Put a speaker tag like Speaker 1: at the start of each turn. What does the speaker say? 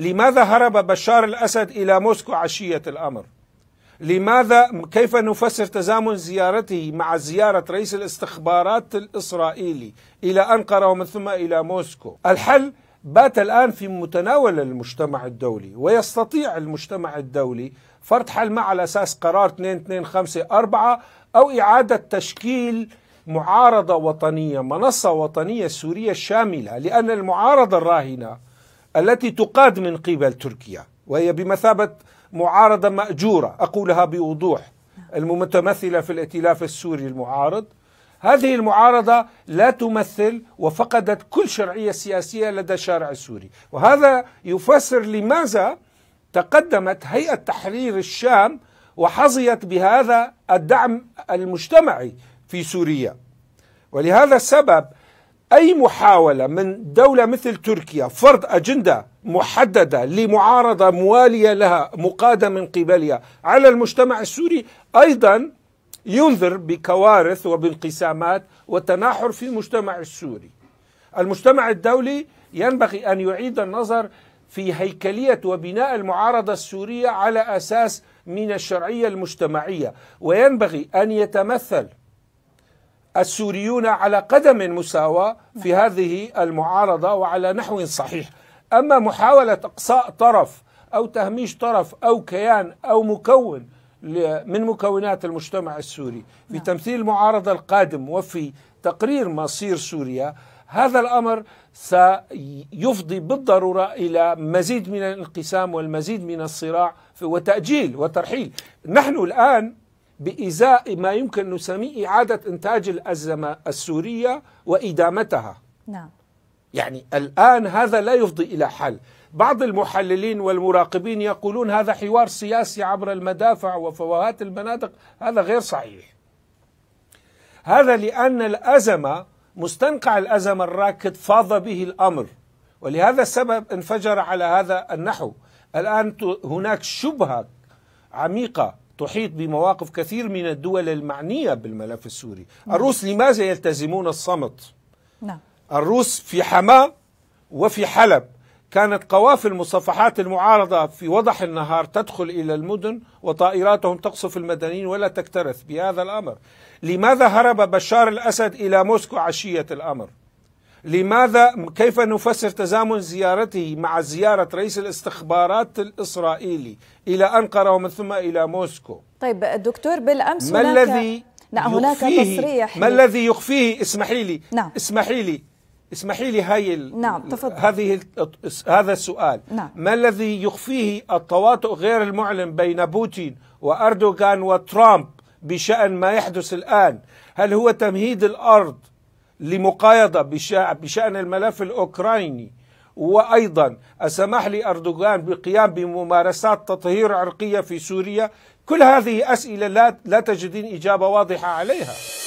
Speaker 1: لماذا هرب بشار الأسد إلى موسكو عشية الأمر لماذا كيف نفسر تزامن زيارته مع زيارة رئيس الاستخبارات الإسرائيلي إلى أنقرة ومن ثم إلى موسكو الحل بات الآن في متناول المجتمع الدولي ويستطيع المجتمع الدولي فرض حل ما على أساس قرار 2254 أو إعادة تشكيل معارضة وطنية منصة وطنية سورية شاملة لأن المعارضة الراهنة التي تقاد من قبل تركيا وهي بمثابة معارضة مأجورة أقولها بوضوح المتمثلة في الائتلاف السوري المعارض هذه المعارضة لا تمثل وفقدت كل شرعية سياسية لدى الشارع السوري وهذا يفسر لماذا تقدمت هيئة تحرير الشام وحظيت بهذا الدعم المجتمعي في سوريا ولهذا السبب أي محاولة من دولة مثل تركيا فرض أجندة محددة لمعارضة موالية لها مقادة من قبلها على المجتمع السوري أيضا ينذر بكوارث وبانقسامات وتناحر في المجتمع السوري المجتمع الدولي ينبغي أن يعيد النظر في هيكلية وبناء المعارضة السورية على أساس من الشرعية المجتمعية وينبغي أن يتمثل السوريون على قدم مساواة في نعم. هذه المعارضة وعلى نحو صحيح أما محاولة إقصاء طرف أو تهميش طرف أو كيان أو مكون من مكونات المجتمع السوري في نعم. تمثيل المعارضة القادم وفي تقرير مصير سوريا هذا الأمر سيفضي بالضرورة إلى مزيد من الانقسام والمزيد من الصراع وتأجيل وترحيل نحن الآن بإزاء ما يمكن نسميه إعادة إنتاج الأزمة السورية وإدامتها نعم يعني الآن هذا لا يفضي إلى حل بعض المحللين والمراقبين يقولون هذا حوار سياسي عبر المدافع وفوهات المناطق هذا غير صحيح هذا لأن الأزمة مستنقع الأزمة الراكد فاض به الأمر ولهذا السبب انفجر على هذا النحو الآن هناك شبهة عميقة تحيط بمواقف كثير من الدول المعنية بالملف السوري نعم. الروس لماذا يلتزمون الصمت نعم. الروس في حماة وفي حلب كانت قوافل مصفحات المعارضة في وضح النهار تدخل إلى المدن وطائراتهم تقصف المدنيين ولا تكترث بهذا الأمر لماذا هرب بشار الأسد إلى موسكو عشية الأمر لماذا كيف نفسر تزامن زيارته مع زيارة رئيس الاستخبارات الإسرائيلي إلى أنقرة ومن ثم إلى موسكو طيب الدكتور بالأمس ما هناك الذي نعم هناك تصريح ما الذي يخفيه اسمحي لي نعم. اسمحي لي اسمحي لي هاي ال... نعم تفضل هذه هذا السؤال نعم. ما الذي يخفيه التواطؤ غير المعلن بين بوتين واردوغان وترامب بشان ما يحدث الان هل هو تمهيد الارض لمقايضة بشأن الملف الأوكراني وأيضا السماح لأردوغان بقيام بممارسات تطهير عرقية في سوريا كل هذه أسئلة لا تجدين إجابة واضحة عليها